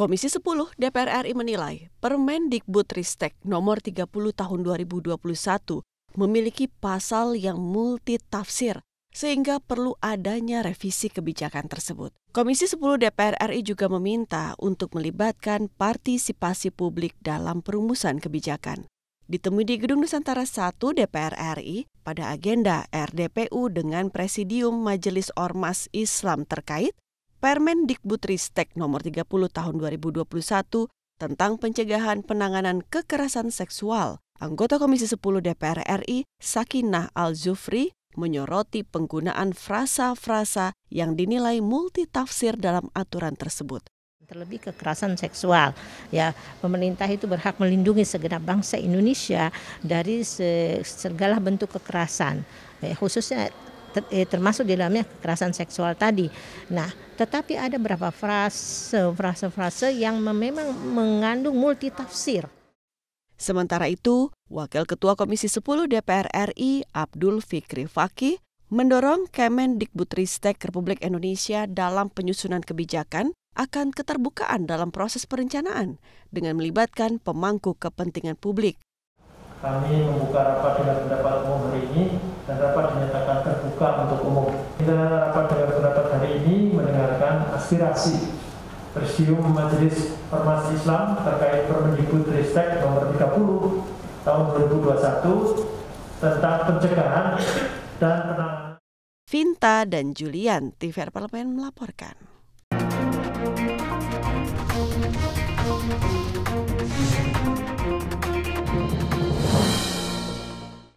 Komisi 10 DPR RI menilai Permen Dikbudristek nomor 30 tahun 2021 memiliki pasal yang multitafsir sehingga perlu adanya revisi kebijakan tersebut. Komisi 10 DPR RI juga meminta untuk melibatkan partisipasi publik dalam perumusan kebijakan ditemui di Gedung Nusantara 1 DPR RI pada agenda RDPU dengan Presidium Majelis Ormas Islam terkait Permen Dikbutristek nomor 30 tahun 2021 tentang pencegahan penanganan kekerasan seksual. Anggota Komisi 10 DPR RI, Sakinah Al-Zufri, menyoroti penggunaan frasa-frasa yang dinilai multitafsir dalam aturan tersebut terlebih kekerasan seksual. Ya, pemerintah itu berhak melindungi segenap bangsa Indonesia dari segala bentuk kekerasan, eh, khususnya ter, eh, termasuk di dalamnya kekerasan seksual tadi. Nah, tetapi ada beberapa frase frase-frase yang memang mengandung multi tafsir. Sementara itu, Wakil Ketua Komisi 10 DPR RI Abdul Fikri Fakih mendorong Kemendikbudristek Republik Indonesia dalam penyusunan kebijakan akan keterbukaan dalam proses perencanaan dengan melibatkan pemangku kepentingan publik. Kami membuka rapat dengan pendapat umum hari ini dan rapat dinyatakan terbuka untuk umum. Kita rapat dengan pendapat hari ini mendengarkan aspirasi Presidium Majelis Ormas Islam terkait Permendikbud Ristek nomor 30 tahun 2021 tentang pencegahan dan penanganan Vinta dan Julian, TVR Parlemen melaporkan. Thank you.